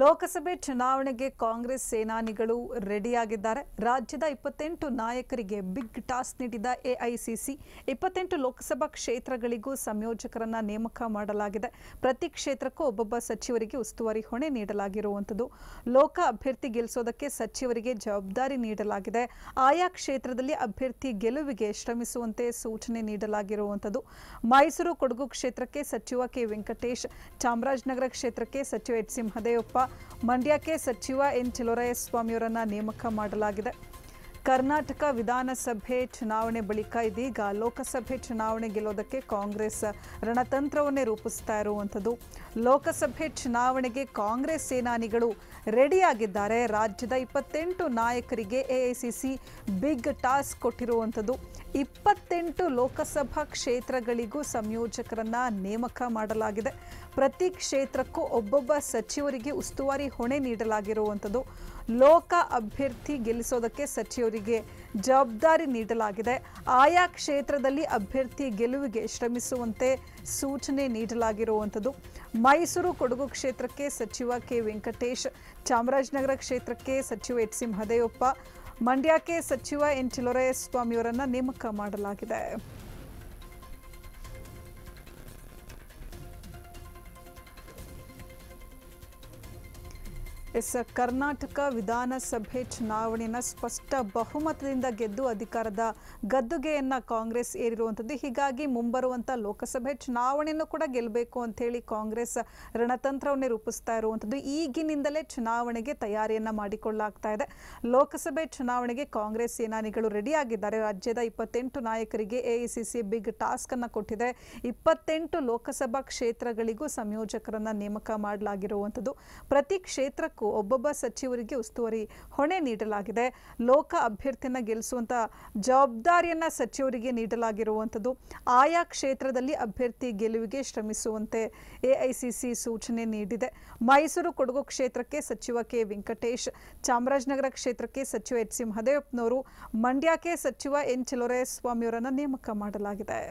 ಲೋಕಸಭೆ ಚುನಾವಣೆಗೆ ಕಾಂಗ್ರೆಸ್ ಸೇನಾನಿಗಳು ರೆಡಿಯಾಗಿದ್ದಾರೆ ರಾಜ್ಯದ ಇಪ್ಪತ್ತೆಂಟು ನಾಯಕರಿಗೆ ಬಿಗ್ ಟಾಸ್ಕ್ ನೀಡಿದ ಎಐಸಿಸಿ ಇಪ್ಪತ್ತೆಂಟು ಲೋಕಸಭಾ ಕ್ಷೇತ್ರಗಳಿಗೂ ಸಂಯೋಜಕರನ್ನ ನೇಮಕ ಮಾಡಲಾಗಿದೆ ಪ್ರತಿ ಕ್ಷೇತ್ರಕ್ಕೂ ಒಬ್ಬೊಬ್ಬ ಸಚಿವರಿಗೆ ಉಸ್ತುವಾರಿ ಹೊಣೆ ನೀಡಲಾಗಿರುವಂಥದ್ದು ಲೋಕ ಅಭ್ಯರ್ಥಿ ಗೆಲ್ಲಿಸೋದಕ್ಕೆ ಸಚಿವರಿಗೆ ಜವಾಬ್ದಾರಿ ನೀಡಲಾಗಿದೆ ಆಯಾ ಕ್ಷೇತ್ರದಲ್ಲಿ ಅಭ್ಯರ್ಥಿ ಗೆಲುವಿಗೆ ಶ್ರಮಿಸುವಂತೆ ಸೂಚನೆ ನೀಡಲಾಗಿರುವಂಥದ್ದು ಮೈಸೂರು ಕೊಡಗು ಕ್ಷೇತ್ರಕ್ಕೆ ಸಚಿವ ಕೆ ವೆಂಕಟೇಶ್ ಚಾಮರಾಜನಗರ ಕ್ಷೇತ್ರಕ್ಕೆ ಸಚಿವ ಎಚ್ ಸಿಂಹದೇವ್ ಯಡಿಯೂರಪ್ಪ ಮಂಡ್ಯಕ್ಕೆ ಸಚಿವ ಎನ್ ಸ್ವಾಮಿಯವರನ್ನು ನೇಮಕ ಮಾಡಲಾಗಿದೆ ಕರ್ನಾಟಕ ವಿಧಾನಸಭೆ ಚುನಾವಣೆ ಬಳಿಕ ಇದೀಗ ಲೋಕಸಭೆ ಚುನಾವಣೆ ಗೆಲ್ಲೋದಕ್ಕೆ ಕಾಂಗ್ರೆಸ್ ರಣತಂತ್ರವನ್ನೇ ರೂಪಿಸ್ತಾ ಇರುವಂಥದ್ದು ಲೋಕಸಭೆ ಚುನಾವಣೆಗೆ ಕಾಂಗ್ರೆಸ್ ಸೇನಾನಿಗಳು ರೆಡಿಯಾಗಿದ್ದಾರೆ ರಾಜ್ಯದ ಇಪ್ಪತ್ತೆಂಟು ನಾಯಕರಿಗೆ ಎಐಸಿಸಿ ಬಿಗ್ ಟಾಸ್ಕ್ ಕೊಟ್ಟಿರುವಂಥದ್ದು ಇಪ್ಪತ್ತೆಂಟು ಲೋಕಸಭಾ ಕ್ಷೇತ್ರಗಳಿಗೂ ಸಂಯೋಜಕರನ್ನು ನೇಮಕ ಮಾಡಲಾಗಿದೆ ಪ್ರತಿ ಕ್ಷೇತ್ರಕ್ಕೂ ಒಬ್ಬೊಬ್ಬ ಸಚಿವರಿಗೆ ಉಸ್ತುವಾರಿ ಹೊಣೆ ನೀಡಲಾಗಿರುವಂಥದ್ದು ಲೋಕ ಅಭ್ಯರ್ಥಿ ಗೆಲ್ಲಿಸೋದಕ್ಕೆ ಸಚಿವರಿಗೆ ಜವಾಬ್ದಾರಿ ನೀಡಲಾಗಿದೆ ಆಯಾ ಕ್ಷೇತ್ರದಲ್ಲಿ ಅಭ್ಯರ್ಥಿ ಗೆಲುವಿಗೆ ಶ್ರಮಿಸುವಂತೆ ಸೂಚನೆ ನೀಡಲಾಗಿರುವಂಥದ್ದು ಮೈಸೂರು ಕೊಡಗು ಕ್ಷೇತ್ರಕ್ಕೆ ಸಚಿವ ಕೆ ವೆಂಕಟೇಶ್ ಚಾಮರಾಜನಗರ ಕ್ಷೇತ್ರಕ್ಕೆ ಸಚಿವ ಎಚ್ ಸಿ ಮಹದೇವಪ್ಪ ಮಂಡ್ಯಕ್ಕೆ ಸಚಿವ ಎನ್ ಚಿಲೊರೆ ನೇಮಕ ಮಾಡಲಾಗಿದೆ ಎಸ್ ಕರ್ನಾಟಕ ವಿಧಾನಸಭೆ ಚುನಾವಣೆಯನ್ನು ಸ್ಪಷ್ಟ ಬಹುಮತದಿಂದ ಗೆದ್ದು ಅಧಿಕಾರದ ಗದ್ದುಗೆಯನ್ನು ಕಾಂಗ್ರೆಸ್ ಏರಿರುವಂಥದ್ದು ಹೀಗಾಗಿ ಮುಂಬರುವಂಥ ಲೋಕಸಭೆ ಚುನಾವಣೆಯನ್ನು ಕೂಡ ಗೆಲ್ಲಬೇಕು ಅಂಥೇಳಿ ಕಾಂಗ್ರೆಸ್ ರಣತಂತ್ರವನ್ನೇ ರೂಪಿಸ್ತಾ ಇರುವಂಥದ್ದು ಈಗಿನಿಂದಲೇ ಚುನಾವಣೆಗೆ ತಯಾರಿಯನ್ನು ಮಾಡಿಕೊಳ್ಳಾಗ್ತಾ ಇದೆ ಲೋಕಸಭೆ ಚುನಾವಣೆಗೆ ಕಾಂಗ್ರೆಸ್ ಸೇನಾನಿಗಳು ರೆಡಿಯಾಗಿದ್ದಾರೆ ರಾಜ್ಯದ ಇಪ್ಪತ್ತೆಂಟು ನಾಯಕರಿಗೆ ಸಿ ಬಿಗ್ ಟಾಸ್ಕನ್ನು ಕೊಟ್ಟಿದೆ ಇಪ್ಪತ್ತೆಂಟು ಲೋಕಸಭಾ ಕ್ಷೇತ್ರಗಳಿಗೂ ಸಂಯೋಜಕರನ್ನು ನೇಮಕ ಮಾಡಲಾಗಿರುವಂಥದ್ದು ಪ್ರತಿ ಕ್ಷೇತ್ರಕ್ಕೂ ಒಬ್ಬೊಬ್ಬ ಸಚಿವರಿಗೆ ಉಸ್ತುವಾರಿ ಹೊಣೆ ನೀಡಲಾಗಿದೆ ಲೋಕ ಅಭ್ಯರ್ಥಿನ ಗೆಲ್ಲಿಸುವಂಥ ಜವಾಬ್ದಾರಿಯನ್ನು ಸಚಿವರಿಗೆ ನೀಡಲಾಗಿರುವಂಥದ್ದು ಆಯಾ ಕ್ಷೇತ್ರದಲ್ಲಿ ಅಭ್ಯರ್ಥಿ ಗೆಲುವಿಗೆ ಶ್ರಮಿಸುವಂತೆ ಎಐಸಿಸಿ ಸೂಚನೆ ನೀಡಿದೆ ಮೈಸೂರು ಕೊಡಗು ಕ್ಷೇತ್ರಕ್ಕೆ ಸಚಿವ ಕೆ ವೆಂಕಟೇಶ್ ಚಾಮರಾಜನಗರ ಕ್ಷೇತ್ರಕ್ಕೆ ಸಚಿವ ಎಚ್ ಸಿ ಮಹದೇವಪ್ಪನವರು ಮಂಡ್ಯಕ್ಕೆ ಸಚಿವ ಎನ್ ಚಿಲೋರೆ ಸ್ವಾಮಿಯವರನ್ನು ನೇಮಕ ಮಾಡಲಾಗಿದೆ